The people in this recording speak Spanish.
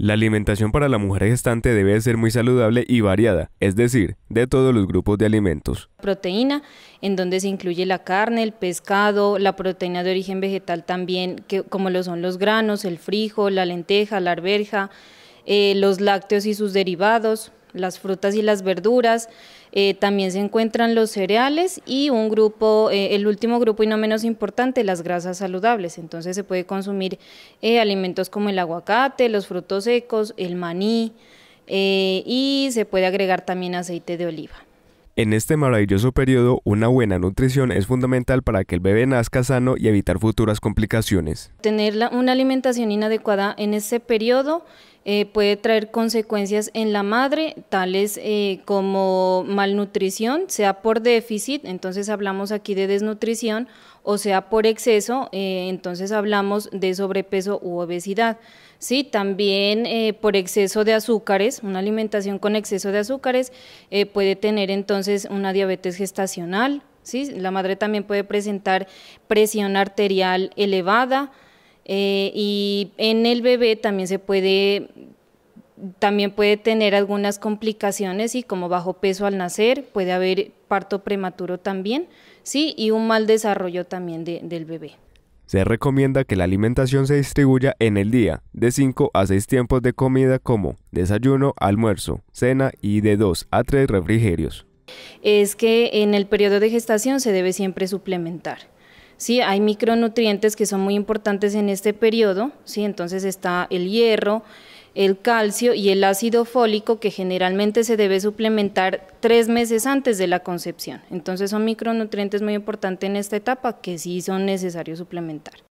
La alimentación para la mujer gestante debe ser muy saludable y variada, es decir, de todos los grupos de alimentos. Proteína, en donde se incluye la carne, el pescado, la proteína de origen vegetal también, que, como lo son los granos, el frijol, la lenteja, la arberja, eh, los lácteos y sus derivados, las frutas y las verduras, eh, también se encuentran los cereales y un grupo, eh, el último grupo y no menos importante, las grasas saludables. Entonces se puede consumir eh, alimentos como el aguacate, los frutos secos, el maní y se puede agregar también aceite de oliva. En este maravilloso periodo, una buena nutrición es fundamental para que el bebé nazca sano y evitar futuras complicaciones. Tener una alimentación inadecuada en ese periodo eh, puede traer consecuencias en la madre, tales eh, como malnutrición, sea por déficit, entonces hablamos aquí de desnutrición, o sea por exceso, eh, entonces hablamos de sobrepeso u obesidad. Sí, también por exceso de azúcares, una alimentación con exceso de azúcares puede tener entonces una diabetes gestacional, la madre también puede presentar presión arterial elevada, eh, y en el bebé también se puede también puede tener algunas complicaciones y como bajo peso al nacer, puede haber parto prematuro también, sí, y un mal desarrollo también del bebé. Se recomienda que la alimentación se distribuya en el día, de 5 a 6 tiempos de comida como desayuno, almuerzo, cena y de 2 a 3 refrigerios. Es que en el periodo de gestación se debe siempre suplementar. ¿sí? Hay micronutrientes que son muy importantes en este periodo, ¿sí? Entonces está el hierro, el calcio y el ácido fólico que generalmente se debe suplementar tres meses antes de la concepción. Entonces son micronutrientes muy importantes en esta etapa que sí son necesarios suplementar.